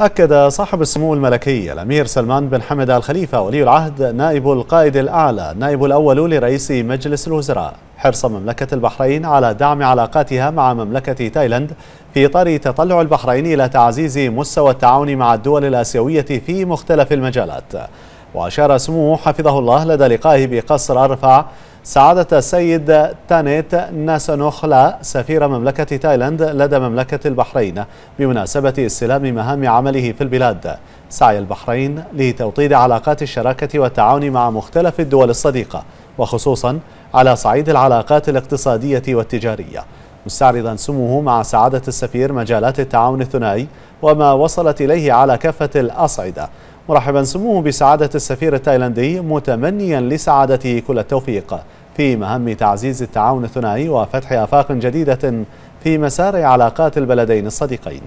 أكد صاحب السمو الملكي الأمير سلمان بن حمد الخليفة ولي العهد نائب القائد الأعلى النائب الأول لرئيس مجلس الوزراء حرص مملكة البحرين على دعم علاقاتها مع مملكة تايلاند في إطار تطلع البحرين إلى تعزيز مستوى التعاون مع الدول الآسيوية في مختلف المجالات وأشار سموه حفظه الله لدى لقائه بقصر أرفع سعادة السيد تانيت ناسانوخلا سفير مملكة تايلاند لدى مملكة البحرين بمناسبة استلام مهام عمله في البلاد سعي البحرين لتوطيد علاقات الشراكة والتعاون مع مختلف الدول الصديقة وخصوصا على صعيد العلاقات الاقتصادية والتجارية مستعرضا سموه مع سعادة السفير مجالات التعاون الثنائي وما وصلت إليه على كافة الأصعدة مرحبا سموه بسعادة السفير التايلاندي متمنيا لسعادته كل التوفيق في مهم تعزيز التعاون الثنائي وفتح آفاق جديدة في مسار علاقات البلدين الصديقين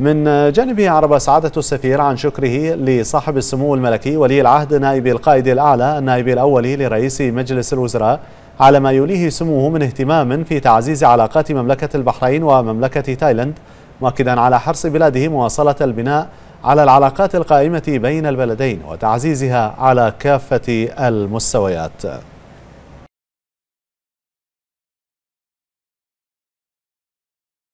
من جانبه عرب سعادة السفير عن شكره لصاحب السمو الملكي ولي العهد نائب القائد الأعلى النائب الأولي لرئيس مجلس الوزراء على ما يوليه سموه من اهتمام في تعزيز علاقات مملكة البحرين ومملكة تايلاند مؤكدا على حرص بلاده مواصلة البناء على العلاقات القائمة بين البلدين وتعزيزها على كافة المستويات